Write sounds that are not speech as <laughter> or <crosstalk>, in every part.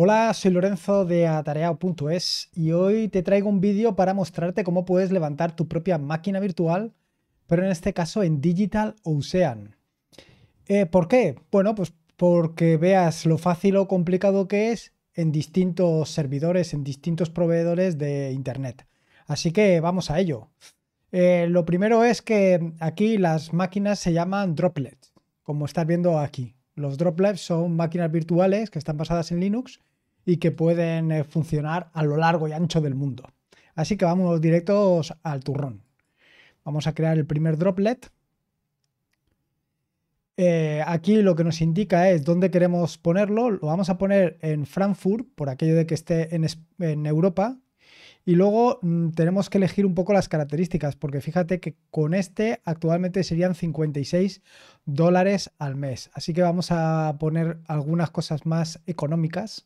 Hola, soy Lorenzo de Atareao.es y hoy te traigo un vídeo para mostrarte cómo puedes levantar tu propia máquina virtual, pero en este caso en Digital Ocean. Eh, ¿Por qué? Bueno, pues porque veas lo fácil o complicado que es en distintos servidores, en distintos proveedores de Internet. Así que vamos a ello. Eh, lo primero es que aquí las máquinas se llaman droplets, como estás viendo aquí. Los droplets son máquinas virtuales que están basadas en Linux y que pueden eh, funcionar a lo largo y ancho del mundo. Así que vamos directos al turrón. Vamos a crear el primer droplet. Eh, aquí lo que nos indica es dónde queremos ponerlo. Lo vamos a poner en Frankfurt, por aquello de que esté en, Europa. Y luego mm, tenemos que elegir un poco las características, porque fíjate que con este actualmente serían 56 dólares al mes. Así que vamos a poner algunas cosas más económicas.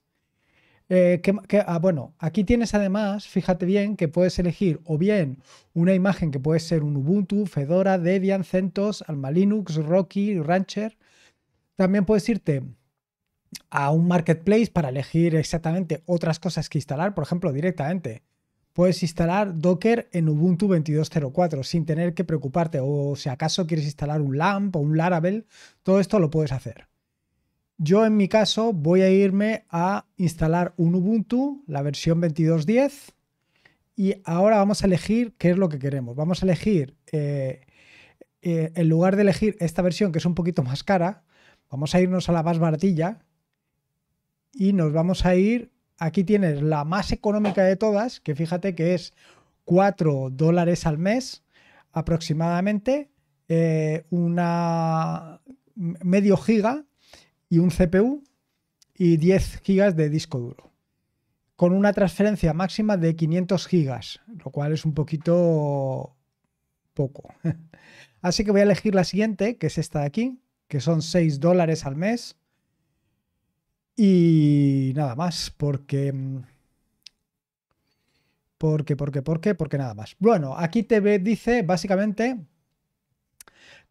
Eh, ah, bueno, aquí tienes además, fíjate bien, que puedes elegir o bien una imagen que puede ser un Ubuntu, Fedora, Debian, CentOS, Alma Linux, Rocky, Rancher. También puedes irte a un marketplace para elegir exactamente otras cosas que instalar, por ejemplo, directamente. Puedes instalar Docker en Ubuntu 22.04 sin tener que preocuparte o si acaso quieres instalar un LAMP o un Laravel, todo esto lo puedes hacer. Yo en mi caso voy a irme a instalar un Ubuntu, la versión 22.10, y ahora vamos a elegir qué es lo que queremos. Vamos a elegir, eh, eh, en lugar de elegir esta versión que es un poquito más cara, vamos a irnos a la más baratilla y nos vamos a ir, aquí tienes la más económica de todas, que fíjate que es 4 dólares al mes aproximadamente, eh, una medio giga y un CPU y 10 GB de disco duro. Con una transferencia máxima de 500 GB, lo cual es un poquito poco. <laughs> Así que voy a elegir la siguiente, que es esta de aquí, que son 6 dólares al mes. Y nada más, porque... Porque, porque, porque, porque nada más. Bueno, aquí te dice básicamente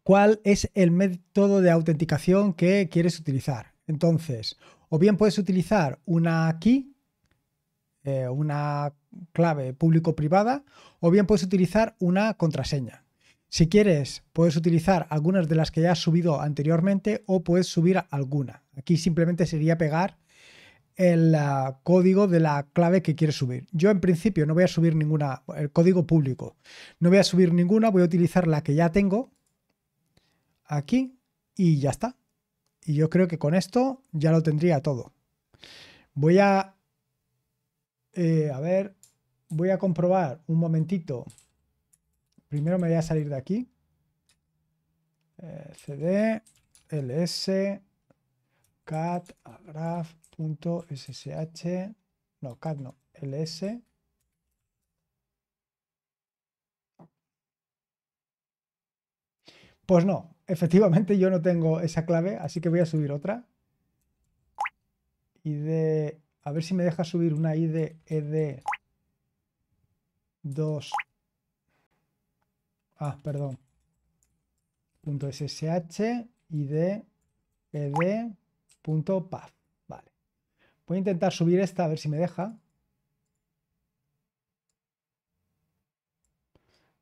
cuál es el método de autenticación que quieres utilizar. Entonces, o bien puedes utilizar una key, eh, una clave público-privada, o bien puedes utilizar una contraseña. Si quieres, puedes utilizar algunas de las que ya has subido anteriormente o puedes subir alguna. Aquí simplemente sería pegar el ah, código de la clave que quieres subir. Yo en principio no voy a subir ninguna, el código público. No voy a subir ninguna, voy a utilizar la que ya tengo, aquí y ya está. Y yo creo que con esto ya lo tendría todo. Voy a... Eh, a ver, voy a comprobar un momentito. Primero me voy a salir de aquí. cd ls cat no, cat no, ls Pues no, efectivamente yo no tengo esa clave, así que voy a subir otra. de a ver si me deja subir una ID ED 2. Ah, perdón. Punto SSH, ID, e Vale. Voy a intentar subir esta a ver si me deja.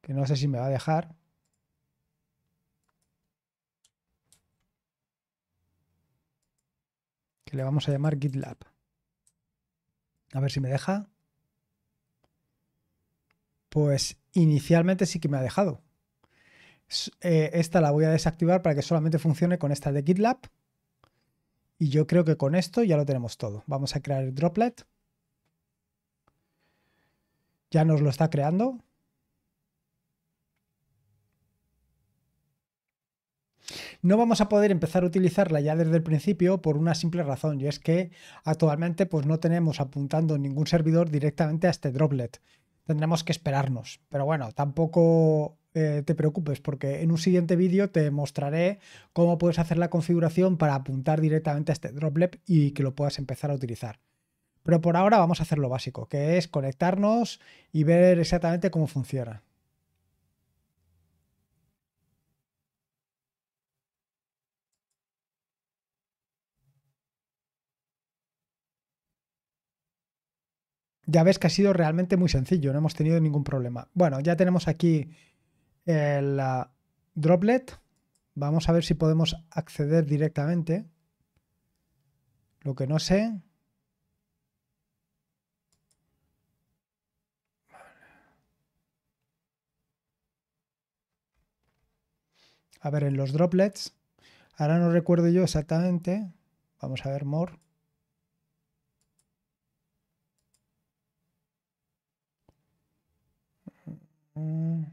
Que no sé si me va a dejar. que le vamos a llamar GitLab. A ver si me deja. Pues inicialmente sí que me ha dejado. Eh, esta la voy a desactivar para que solamente funcione con esta de GitLab. Y yo creo que con esto ya lo tenemos todo. Vamos a crear el droplet. Ya nos lo está creando. no vamos a poder empezar a utilizarla ya desde el principio por una simple razón y es que actualmente pues no tenemos apuntando ningún servidor directamente a este droplet. Tendremos que esperarnos, pero bueno, tampoco eh, te preocupes porque en un siguiente vídeo te mostraré cómo puedes hacer la configuración para apuntar directamente a este droplet y que lo puedas empezar a utilizar. Pero por ahora vamos a hacer lo básico, que es conectarnos y ver exactamente cómo funciona. ya ves que ha sido realmente muy sencillo, no hemos tenido ningún problema. Bueno, ya tenemos aquí el ah, droplet. Vamos a ver si podemos acceder directamente. Lo que no sé. A ver, en los droplets. Ahora no recuerdo yo exactamente. Vamos a ver, more. Mm.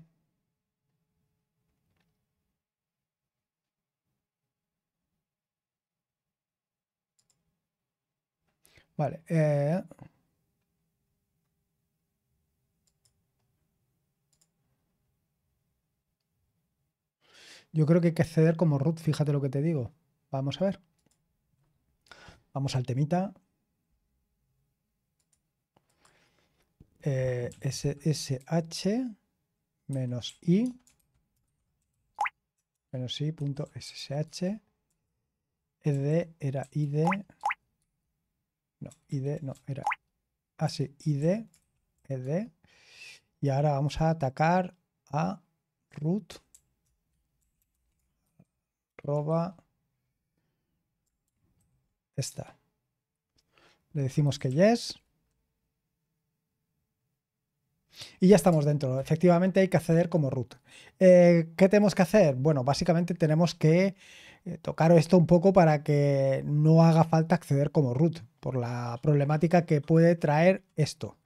Vale. Eh. Yo creo que hay que acceder como root, fíjate lo que te digo. Vamos a ver. Vamos al temita. Eh, SSH menos i, menos i punto ssh, ed era id, no, id no, era así, ah, id, ed, y ahora vamos a atacar a root, roba, esta. Le decimos que yes. Y ya estamos dentro. Efectivamente hay que acceder como root. Eh, ¿Qué tenemos que hacer? Bueno, básicamente tenemos que eh, tocar esto un poco para que no haga falta acceder como root por la problemática que puede traer esto.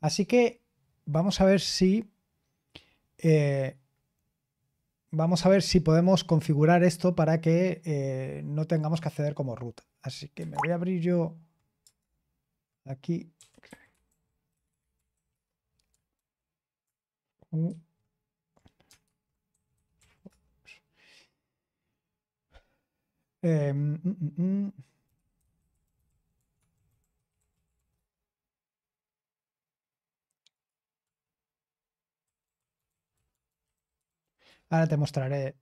Así que vamos a ver si... Eh, vamos a ver si podemos configurar esto para que no tengamos que acceder como root. Así que me voy a abrir yo aquí Eh, mm, mm, mm. Ahora te mostraré.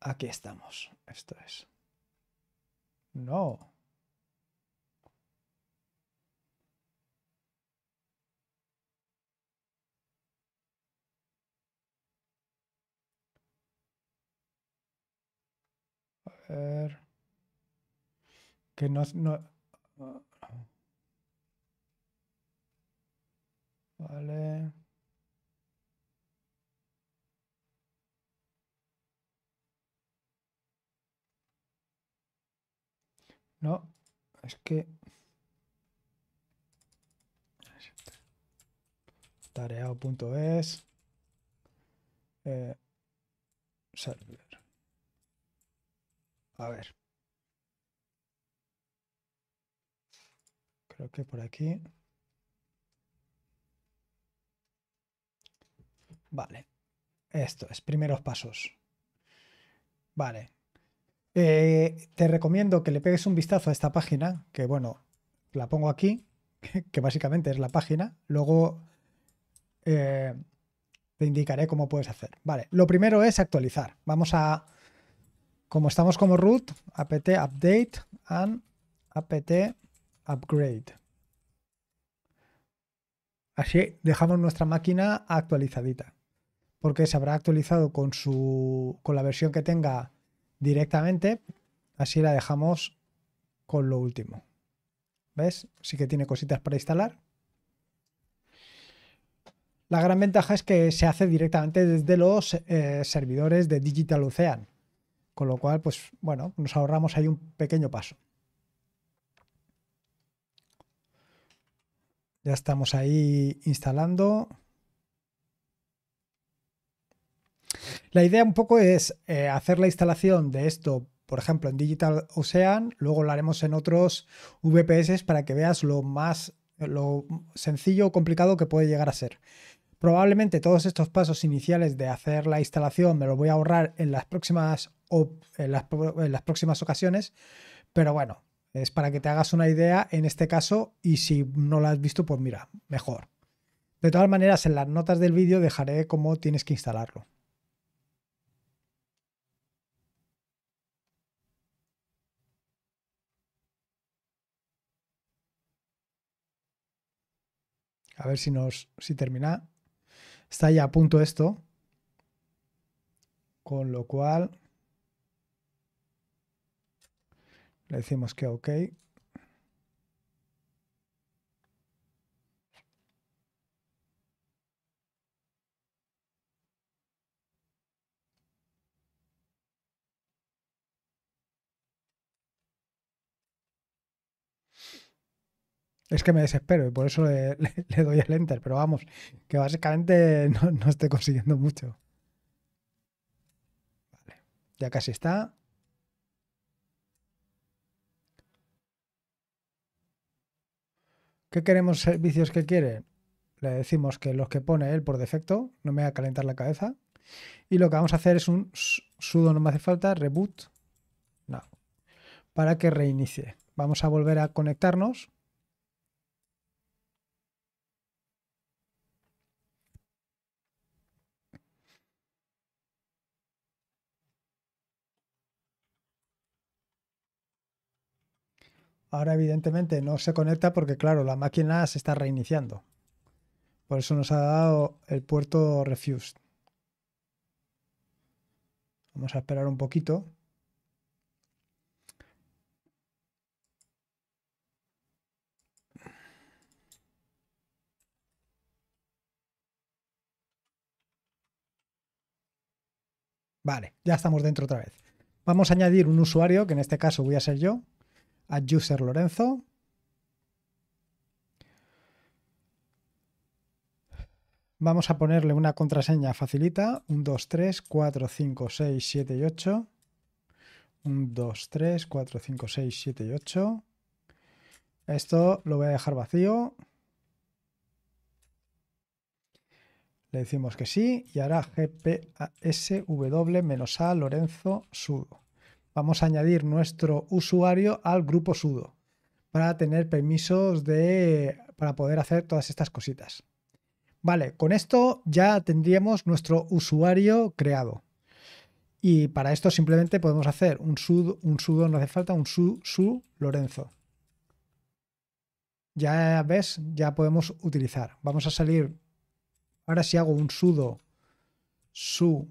Aquí estamos. Esto es. No. ver. Que no. no vale. No, es que... Tareao.es. Eh, salve. A ver. Creo que por aquí. Vale. Esto es, primeros pasos. Vale. Eh, te recomiendo que le pegues un vistazo a esta página, que bueno, la pongo aquí, <laughs> que básicamente es la página. Luego eh, te indicaré cómo puedes hacer. Vale, lo primero es actualizar. Vamos a como estamos como root, apt update and apt upgrade. Así dejamos nuestra máquina actualizadita, porque se habrá actualizado con, su, la versión que tenga directamente, así la dejamos con lo último. ¿Ves? Sí que tiene cositas para instalar. La gran ventaja es que se hace directamente desde los eh, servidores de Digital Ocean. Con lo cual, pues bueno, nos ahorramos ahí un pequeño paso. Ya estamos ahí instalando. La idea un poco es eh, hacer la instalación de esto, por ejemplo, en Digital Ocean, luego lo haremos en otros VPS para que veas lo más lo sencillo o complicado que puede llegar a ser. Probablemente todos estos pasos iniciales de hacer la instalación me los voy a ahorrar en las próximas en las, próximas ocasiones, pero bueno, es para que te hagas una idea en este caso y si no lo has visto, pues mira, mejor. De todas maneras, en las notas del vídeo dejaré cómo tienes que instalarlo. A ver si nos si termina. Está ya a punto esto. Con lo cual decimos que OK. Es que me desespero y por eso le, <laughs> doy el enter, pero vamos, que básicamente no, no estoy consiguiendo mucho. ya casi está. ¿Qué queremos servicios que quiere? Le decimos que los que pone él por defecto, no me va a calentar la cabeza. Y lo que vamos a hacer es un sudo no me hace falta, reboot, no, para que reinicie. Vamos a volver a conectarnos Ahora evidentemente no se conecta porque claro, la máquina se está reiniciando. Por eso nos ha dado el puerto refused. Vamos a esperar un poquito. Vale, ya estamos dentro otra vez. Vamos a añadir un usuario, que en este caso voy a ser yo, a Lorenzo. Vamos a ponerle una contraseña facilita. 1, 2, 3, 4, 5, 6, 7 y 8. 1, 2, 3, 4, 5, 6, 7 y 8. Esto lo voy a dejar vacío. Le decimos que sí y ahora gpsw a lorenzo sudo vamos a añadir nuestro usuario al grupo sudo para tener permisos de, para poder hacer todas estas cositas. Vale, con esto ya tendríamos nuestro usuario creado. Y para esto simplemente podemos hacer un sudo, un sudo no hace falta, un su, su Lorenzo. Ya ves, ya podemos utilizar. Vamos a salir, ahora si hago un sudo su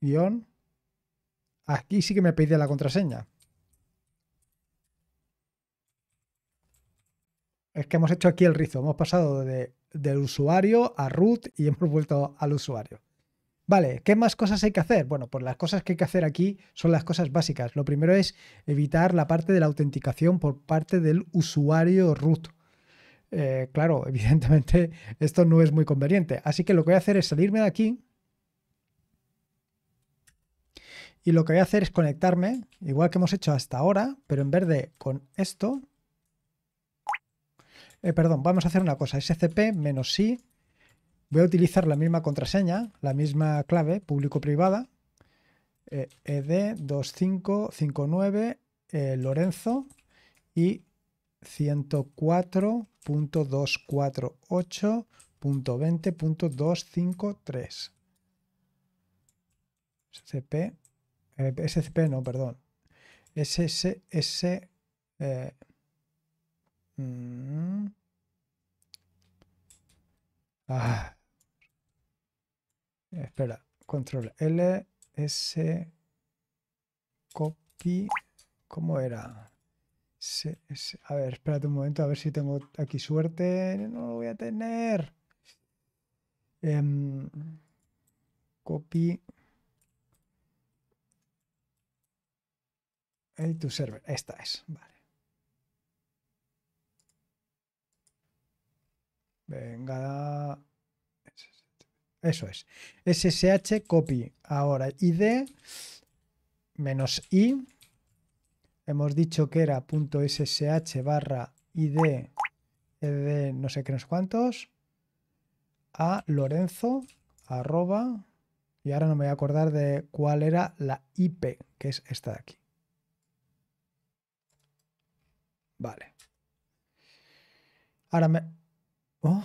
guión, Aquí sí que me pide la contraseña. Es que hemos hecho aquí el rizo. Hemos pasado del usuario a root y <laughs> hemos vuelto al usuario. Vale, ¿qué más cosas hay que hacer? Bueno, pues las cosas que hay que hacer aquí son las cosas básicas. Lo primero es evitar la parte de la autenticación por parte del usuario root. Eh, claro, <laughs> evidentemente esto no es muy conveniente. Así que lo que voy a hacer es salirme de aquí Y lo que voy a hacer es conectarme, igual que hemos hecho hasta ahora, pero en vez de con esto... Eh, perdón, vamos a hacer una cosa, scp menos Voy a utilizar la misma contraseña, la misma clave público-privada. ED2559 eh, e eh, Lorenzo y 104.248.20.253. SCP eh, SCP no, perdón. SSS. Eh, mm. ah. espera, control L, S, copy. ¿Cómo era? a ver, espérate un momento, a ver si tengo aquí suerte. No lo voy a tener. Em, copy el to server, esta es, vale. Venga. Eso es. SSH copy. Ahora, ID menos I. Hemos dicho que era .ssh barra ID de no sé qué, nos cuantos cuántos. A Lorenzo arroba. Y ahora no me voy a acordar de cuál era la IP, que es esta de aquí. Vale. Ahora me... Oh.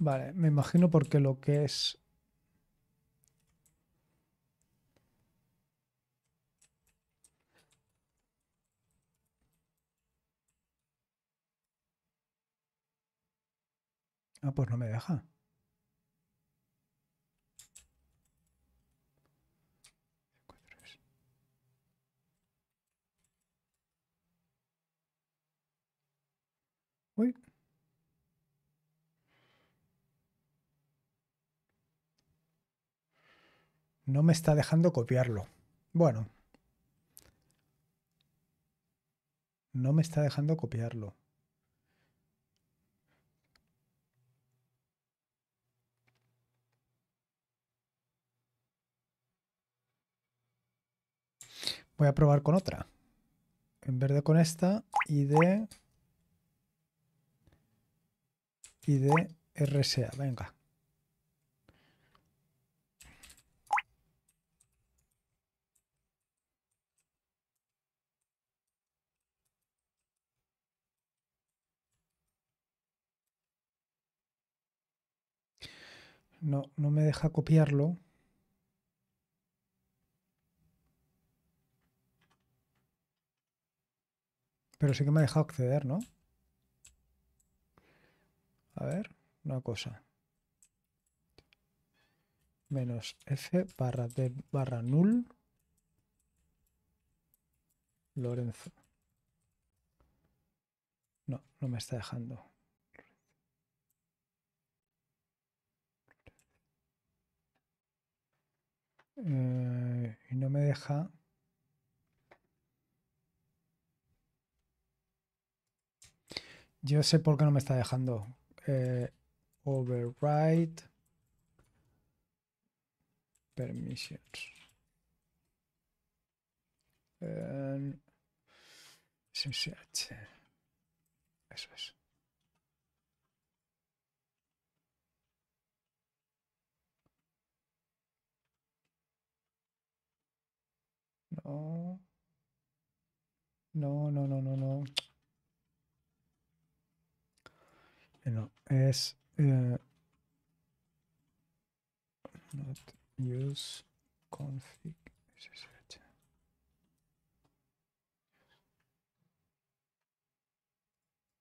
Vale, me imagino porque lo que es... Ah, pues no me deja. No me está dejando copiarlo. Bueno. No me está dejando copiarlo. Voy a probar con otra. En vez de con esta, ID. ID RSA. Venga. No, no me deja copiarlo. Pero sí que me ha dejado acceder, ¿no? A ver, una cosa. Menos F barra D barra null. Lorenzo. No, no me está dejando. Eh, y no me deja. Yo sé por qué no me está dejando. Eh, override permissions. Eh, Eso es. No, no, no, no, no. No, es... Eh, not use config.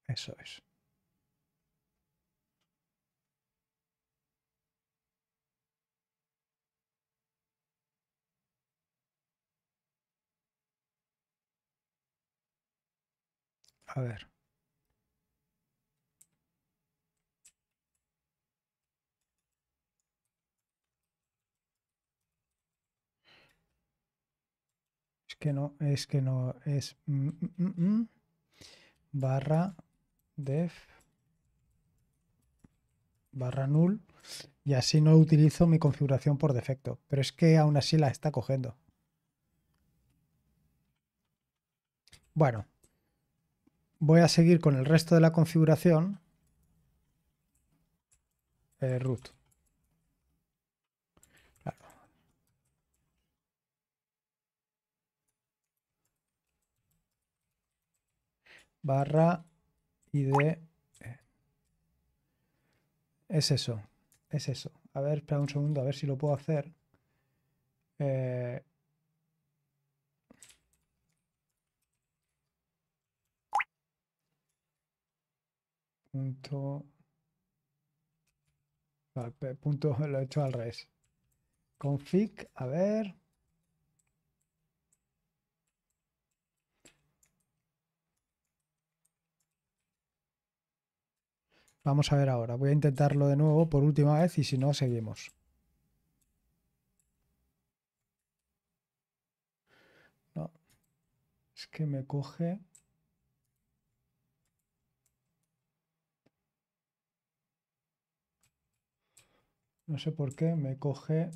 Eso es. A ver. Es que no, es que no, es mm, mm, mm, barra def barra null y así no utilizo mi configuración por defecto. Pero es que aún así la está cogiendo. Bueno, voy a seguir con el resto de la configuración eh, root. Claro. Barra id. E. Es eso, es eso. A ver, espera un segundo, a ver si lo puedo hacer. Eh, Punto. punto <laughs> lo he hecho al revés. Config, a ver. Vamos a ver ahora. Voy a intentarlo de nuevo por última vez y si no, seguimos. No. Es que me coge. No sé por qué me coge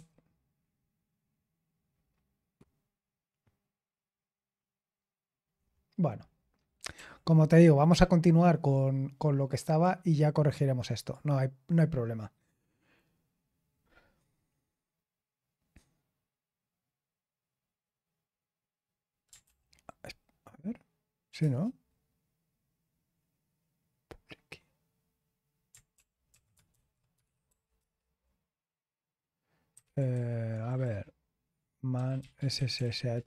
Bueno, como te digo, vamos a continuar con, lo que estaba y ya corregiremos esto. No hay, no hay problema. A ver, si no. Eh, a ver, man ssh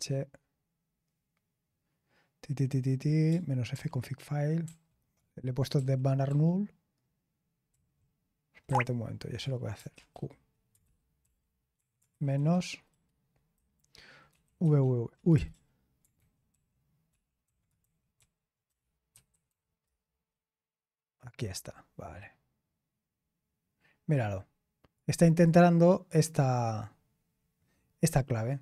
ti, menos f config file. Le he puesto de banner null. Espérate un momento, ya sé lo que voy a hacer. Q. Menos vv. Uy, Aquí está, vale. Míralo está intentando esta, esta clave.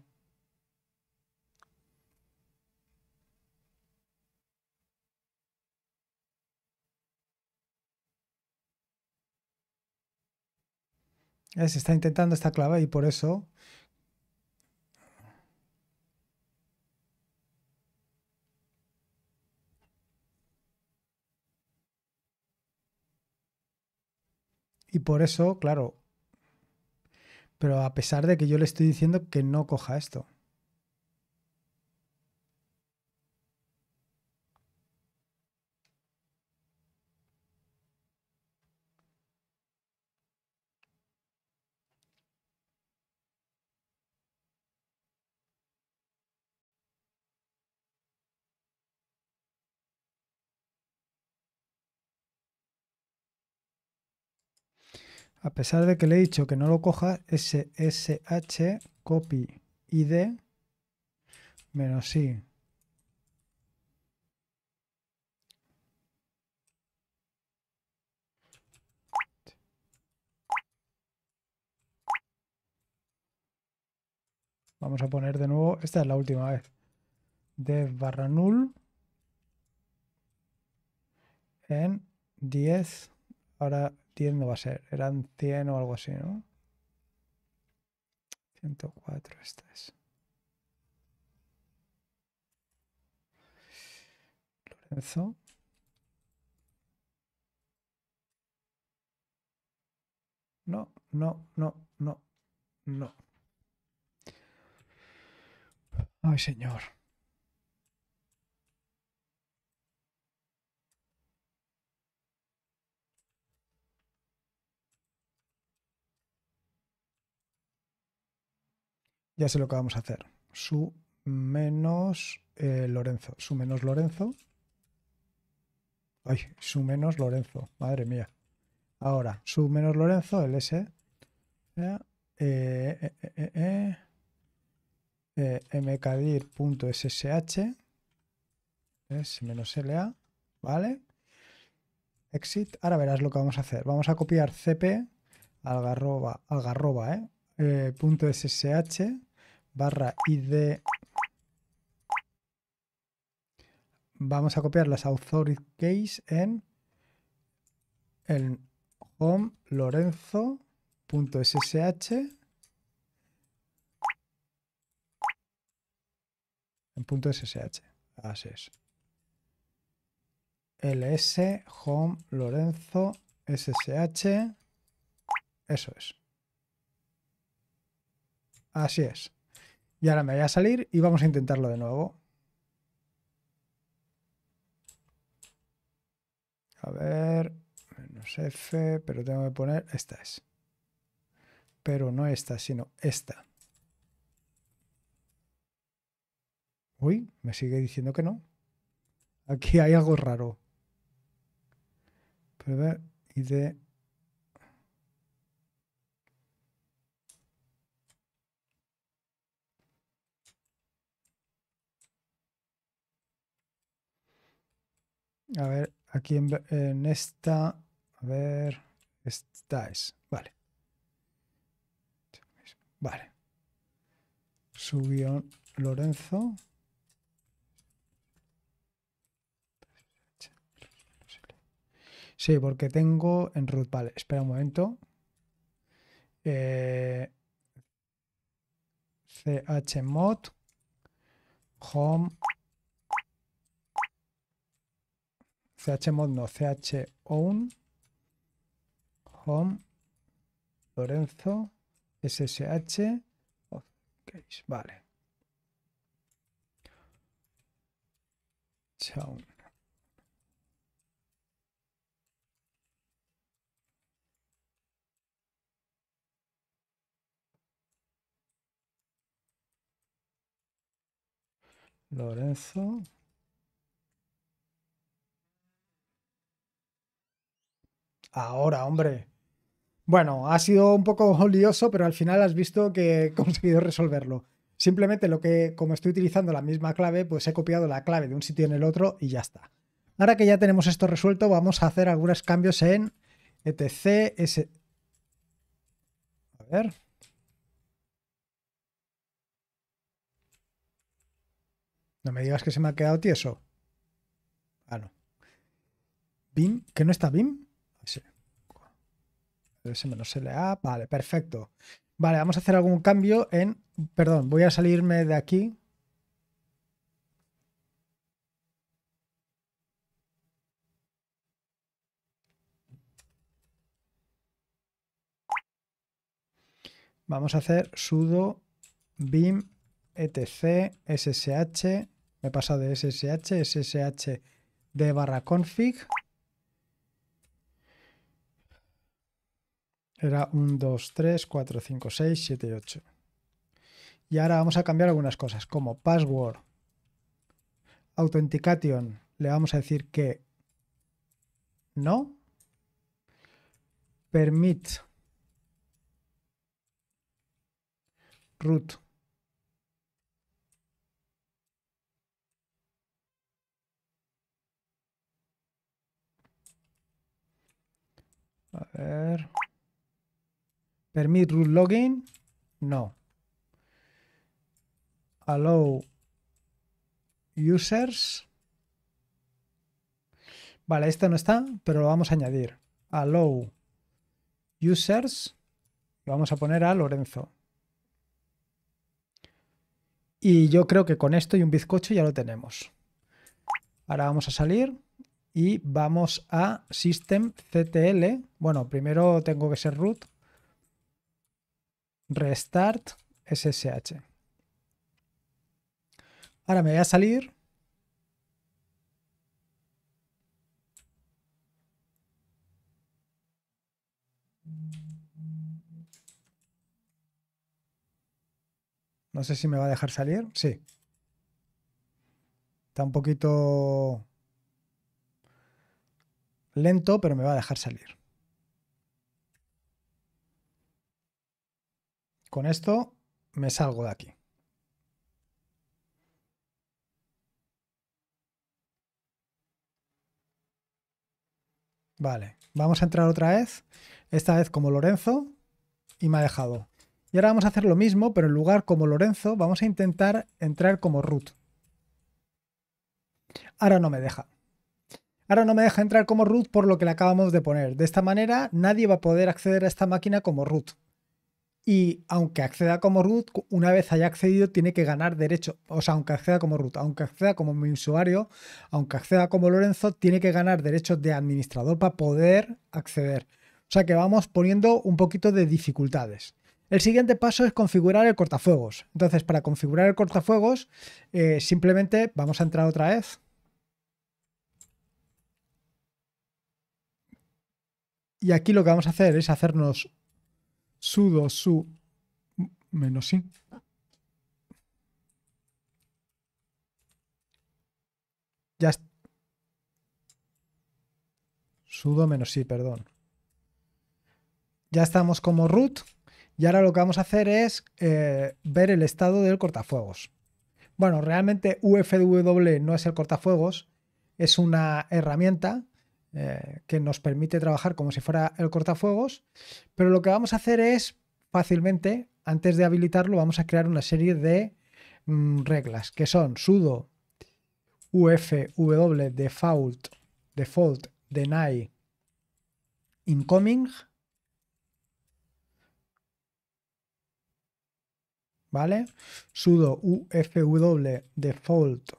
Eh, se está intentando esta clave y por eso Y por eso, claro, pero a pesar de que yo le estoy diciendo que no coja esto. A pesar de que le he dicho que no lo coja, ssh copy id menos sí. Vamos a poner de nuevo, esta es la última vez, dev barra null en 10, ahora 10 no va a ser, eran 100 o algo así, ¿no? 104, esta es. Lorenzo. No, no, no, no, no. Ay, señor. Ya sé lo que vamos a hacer. Su menos eh, Lorenzo. Su menos Lorenzo. Ay, su menos Lorenzo. Madre mía. Ahora, su menos Lorenzo, el S. Eh, eh, eh, eh es menos LA, ¿vale? Exit. Ahora verás lo que vamos a hacer. Vamos a copiar cp algarroba, algarroba, eh, SSH barra id. Vamos a copiar las authority case en el home lorenzo.ssh en punto .ssh. Así es. ls home lorenzo ssh. Eso es. Así es. Y ahora me voy a salir y vamos a intentarlo de nuevo. A ver, menos F, pero tengo que poner, esta es. Pero no esta, sino esta. Uy, me sigue diciendo que no. Aquí hay algo raro. a ver, A ver, aquí en, esta, a ver, esta es, vale. Vale. Subió Lorenzo. Sí, porque tengo en root. Vale, espera un momento. Eh, chmod home chmod no, chown home lorenzo ssh vale chown Lorenzo Ahora, hombre. Bueno, ha sido un poco <laughs> lioso, pero al final has visto que he conseguido resolverlo. Simplemente lo que, como estoy utilizando la misma clave, pues he copiado la clave de un sitio en el otro y ya está. Ahora que ya tenemos esto resuelto, vamos a hacer algunos cambios en etc. A ver. No me digas que se me ha quedado tieso. Ah, no. ¿BIM? ¿Que no está BIM? S menos LA. Vale, perfecto. Vale, vamos a hacer algún cambio en... Perdón, voy a salirme de aquí. Vamos a hacer sudo bim etc ssh. Me he pasado de ssh, ssh de barra config. Era 1, 2, 3, 4, 5, 6, 7 y 8. Y ahora vamos a cambiar algunas cosas, como password, authentication, le vamos a decir que no, permit, root, a ver... Permit root login, no. Allow users. Vale, esto no está, pero lo vamos a añadir. Allow users. Lo vamos a poner a Lorenzo. Y yo creo que con esto y un bizcocho ya lo tenemos. Ahora vamos a salir y vamos a systemctl. Bueno, primero tengo que ser root restart SSH. Ahora me voy a salir. No sé si me va a dejar salir. Sí. Está un poquito lento, pero me va a dejar salir. Con esto me salgo de aquí. Vale, vamos a entrar otra vez, esta vez como Lorenzo, y me ha dejado. Y ahora vamos a hacer lo mismo, pero en lugar como Lorenzo, vamos a intentar entrar como root. Ahora no me deja. Ahora no me deja entrar como root por lo que le acabamos de poner. De esta manera nadie va a poder acceder a esta máquina como root. Y aunque acceda como root, una vez haya accedido, tiene que ganar derecho. O sea, aunque acceda como root, aunque acceda como mi usuario, aunque acceda como Lorenzo, tiene que ganar derechos de administrador para poder acceder. O sea que vamos poniendo un poquito de dificultades. El siguiente paso es configurar el cortafuegos. Entonces, para configurar el cortafuegos, eh, simplemente vamos a entrar otra vez. Y aquí lo que vamos a hacer es hacernos sudo su menos sí. Ya Sudo menos i, perdón. Ya estamos como root y ahora lo que vamos a hacer es eh, ver el estado del cortafuegos. Bueno, realmente UFW no es el cortafuegos, es una herramienta eh, que nos permite trabajar como si fuera el cortafuegos, pero lo que vamos a hacer es fácilmente, antes de habilitarlo, vamos a crear una serie de mm, reglas que son sudo ufw default default deny incoming ¿vale? sudo ufw default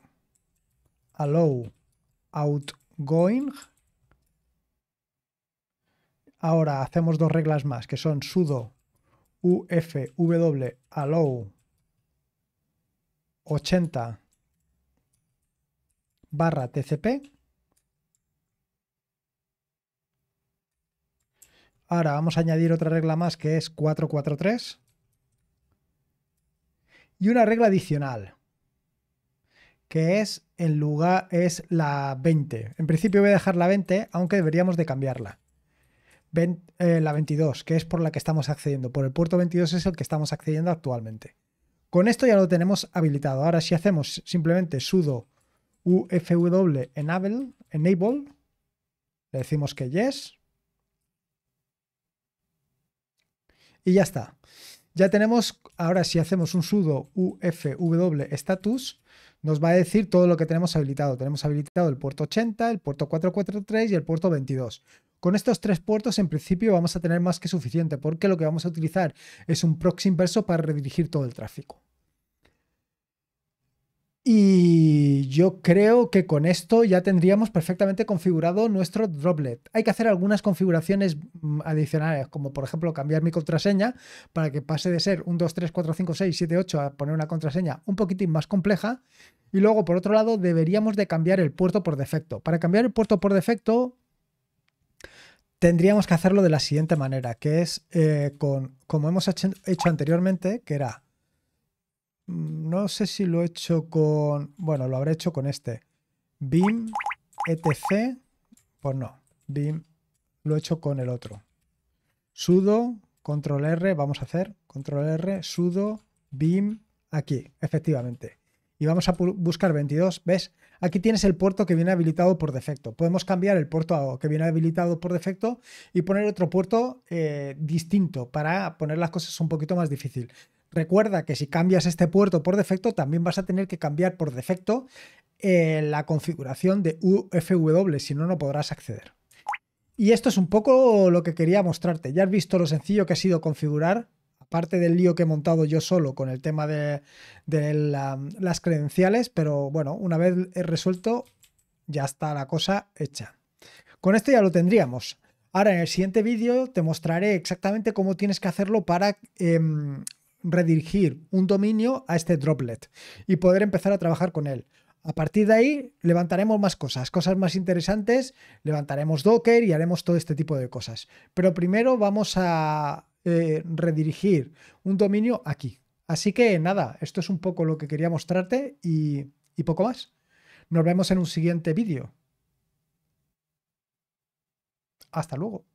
allow outgoing Ahora hacemos dos reglas más, que son sudo ufw allow 80 barra tcp. Ahora vamos a añadir otra regla más que es 443. Y una regla adicional, que es en lugar es la 20. En principio voy a dejar la 20, aunque deberíamos de cambiarla. Eh, la 22, que es por la que estamos accediendo. Por el puerto 22 es el que estamos accediendo actualmente. Con esto ya lo tenemos habilitado. Ahora si hacemos simplemente sudo ufw enable, enable le decimos que yes. Y ya está. Ya tenemos, ahora si hacemos un sudo ufw status, nos va a decir todo lo que tenemos habilitado. Tenemos habilitado el puerto 80, el puerto 443 y el puerto 22. Con estos tres puertos en principio vamos a tener más que suficiente porque lo que vamos a utilizar es un proxy inverso para redirigir todo el tráfico. Y yo creo que con esto ya tendríamos perfectamente configurado nuestro droplet. Hay que hacer algunas configuraciones mm, adicionales, como por ejemplo cambiar mi contraseña para que pase de ser un 2, 3, 4, 5, 6, 7, 8 a poner una contraseña un poquitín más compleja. Y luego, por otro lado, deberíamos de cambiar el puerto por defecto. Para cambiar el puerto por defecto, tendríamos que hacerlo de la siguiente manera, que es eh, con, como hemos hecho, hecho, anteriormente, que era, mm, no sé si lo he hecho con, bueno, lo habré hecho con este, BIM, etc, pues no, BIM lo he hecho con el otro. Sudo, control R, vamos a hacer, control R, sudo, BIM, aquí, efectivamente y vamos a buscar 22, ¿ves? Aquí tienes el puerto que viene habilitado por defecto. Podemos cambiar el puerto que viene habilitado por defecto y poner otro puerto eh, distinto para poner las cosas un poquito más difícil. Recuerda que si cambias este puerto por defecto, también vas a tener que cambiar por defecto eh, la configuración de UFW, si no, no podrás acceder. Y esto es un poco lo que quería mostrarte. Ya has visto lo sencillo que ha sido configurar parte del lío que he montado yo solo con el tema de, las credenciales, pero bueno, una vez resuelto, ya está la cosa hecha. Con esto ya lo tendríamos. Ahora en el siguiente vídeo te mostraré exactamente cómo tienes que hacerlo para em, redirigir un dominio a este droplet y poder empezar a trabajar con él. A partir de ahí levantaremos más cosas, cosas más interesantes, levantaremos Docker y haremos todo este tipo de cosas. Pero primero vamos a eh, redirigir un dominio aquí. Así que nada, esto es un poco lo que quería mostrarte y poco más. Nos vemos en un siguiente vídeo. Hasta luego.